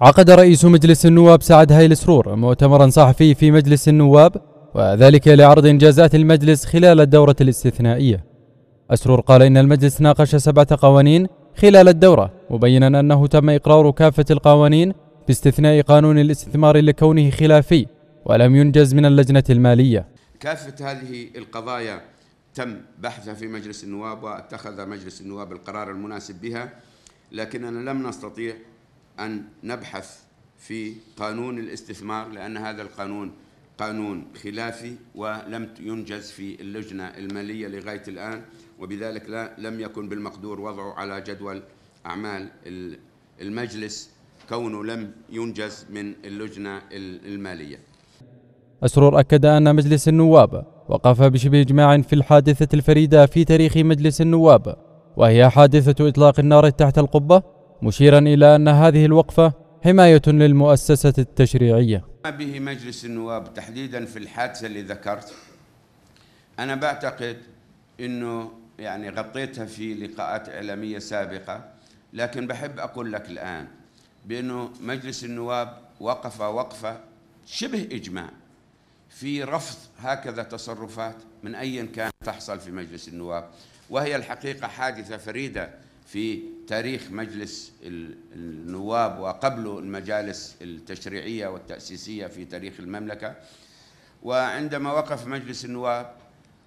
عقد رئيس مجلس النواب سعد هايل سرور مؤتمرا صحفي في مجلس النواب وذلك لعرض انجازات المجلس خلال الدورة الاستثنائية. أسرور قال إن المجلس ناقش سبعة قوانين خلال الدورة مبينا أنه تم إقرار كافة القوانين باستثناء قانون الاستثمار لكونه خلافي ولم ينجز من اللجنة المالية. كافة هذه القضايا تم بحثها في مجلس النواب واتخذ مجلس النواب القرار المناسب بها لكننا لم نستطيع أن نبحث في قانون الاستثمار لأن هذا القانون قانون خلافي ولم ينجز في اللجنة المالية لغاية الآن وبذلك لا لم يكن بالمقدور وضعه على جدول أعمال المجلس كونه لم ينجز من اللجنة المالية أسرور أكد أن مجلس النواب وقف بشبه إجماع في الحادثة الفريدة في تاريخ مجلس النواب وهي حادثة إطلاق النار تحت القبة مشيرا إلى أن هذه الوقفة حماية للمؤسسة التشريعية به مجلس النواب تحديدا في الحادثة اللي ذكرت أنا بعتقد أنه يعني غطيتها في لقاءات إعلامية سابقة لكن بحب أقول لك الآن بأنه مجلس النواب وقف وقفة شبه إجماع في رفض هكذا تصرفات من أي كان تحصل في مجلس النواب وهي الحقيقة حادثة فريدة في تاريخ مجلس النواب وقبله المجالس التشريعية والتأسيسية في تاريخ المملكة وعندما وقف مجلس النواب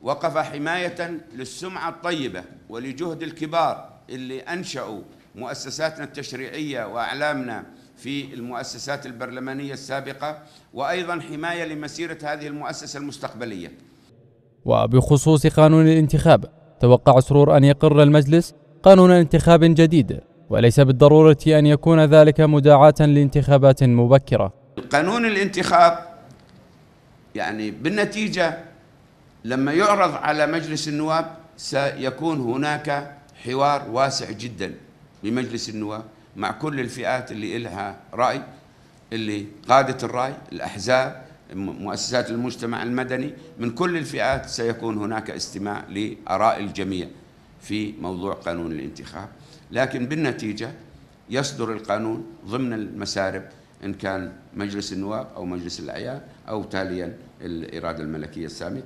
وقف حماية للسمعة الطيبة ولجهد الكبار اللي أنشأوا مؤسساتنا التشريعية وأعلامنا في المؤسسات البرلمانية السابقة وأيضا حماية لمسيرة هذه المؤسسة المستقبلية وبخصوص قانون الانتخاب توقع سرور أن يقر المجلس قانون انتخاب جديد وليس بالضرورة أن يكون ذلك مداعاة لانتخابات مبكرة قانون الانتخاب يعني بالنتيجة لما يعرض على مجلس النواب سيكون هناك حوار واسع جدا بمجلس النواب مع كل الفئات اللي لها رأي اللي قادة الرأي الأحزاب مؤسسات المجتمع المدني من كل الفئات سيكون هناك استماع لآراء الجميع في موضوع قانون الانتخاب لكن بالنتيجة يصدر القانون ضمن المسارب إن كان مجلس النواب أو مجلس الأعيان أو تاليا الإرادة الملكية السامية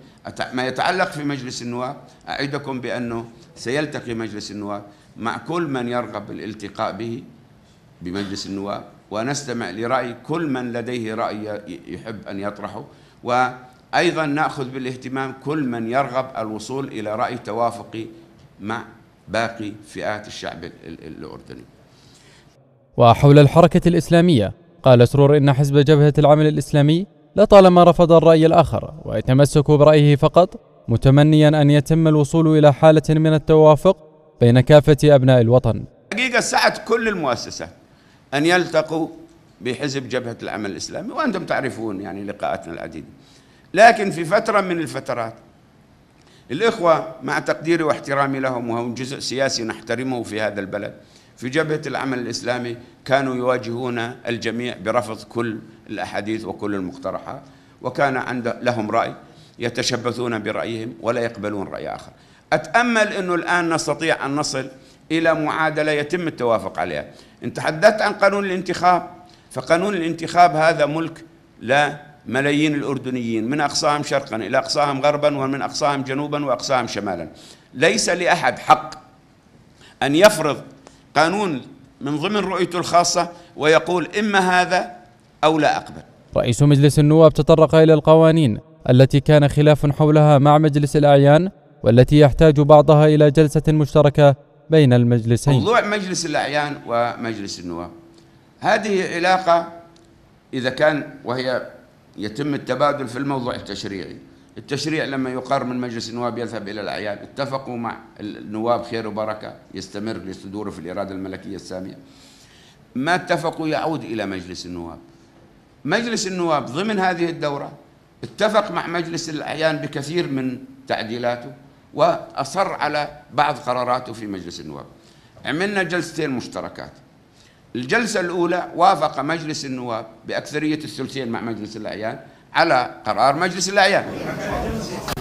ما يتعلق في مجلس النواب أعدكم بأنه سيلتقي مجلس النواب مع كل من يرغب الالتقاء به بمجلس النواب ونستمع لرأي كل من لديه رأي يحب أن يطرحه وأيضا نأخذ بالاهتمام كل من يرغب الوصول إلى رأي توافقي مع باقي فئات الشعب الأردني وحول الحركة الإسلامية قال سرور إن حزب جبهة العمل الإسلامي لطالما رفض الرأي الآخر ويتمسك برأيه فقط متمنيا أن يتم الوصول إلى حالة من التوافق بين كافة أبناء الوطن حقيقة سعت كل المؤسسة أن يلتقوا بحزب جبهة العمل الإسلامي وأنتم تعرفون يعني لقاءاتنا العديدة لكن في فترة من الفترات الإخوة مع تقديري واحترامي لهم وهم جزء سياسي نحترمه في هذا البلد في جبهة العمل الإسلامي كانوا يواجهون الجميع برفض كل الأحاديث وكل المقترحات وكان عند لهم رأي يتشبثون برأيهم ولا يقبلون رأي آخر أتأمل أنه الآن نستطيع أن نصل إلى معادلة يتم التوافق عليها إن تحدثت عن قانون الانتخاب فقانون الانتخاب هذا ملك لا ملايين الأردنيين من أقصاهم شرقا إلى أقصاهم غربا ومن أقصاهم جنوبا وأقصاهم شمالا ليس لأحد حق أن يفرض قانون من ضمن رؤيته الخاصة ويقول إما هذا أو لا أقبل رئيس مجلس النواب تطرق إلى القوانين التي كان خلاف حولها مع مجلس الأعيان والتي يحتاج بعضها إلى جلسة مشتركة بين المجلسين موضوع مجلس الأعيان ومجلس النواب هذه علاقة إذا كان وهي يتم التبادل في الموضوع التشريعي التشريع لما يقر من مجلس النواب يذهب إلى الأعيان اتفقوا مع النواب خير وبركة يستمر لصدوره في الإرادة الملكية السامية ما اتفقوا يعود إلى مجلس النواب مجلس النواب ضمن هذه الدورة اتفق مع مجلس الأعيان بكثير من تعديلاته وأصر على بعض قراراته في مجلس النواب عملنا جلستين مشتركات الجلسة الأولى وافق مجلس النواب بأكثرية الثلثين مع مجلس الأعيان على قرار مجلس الأعيان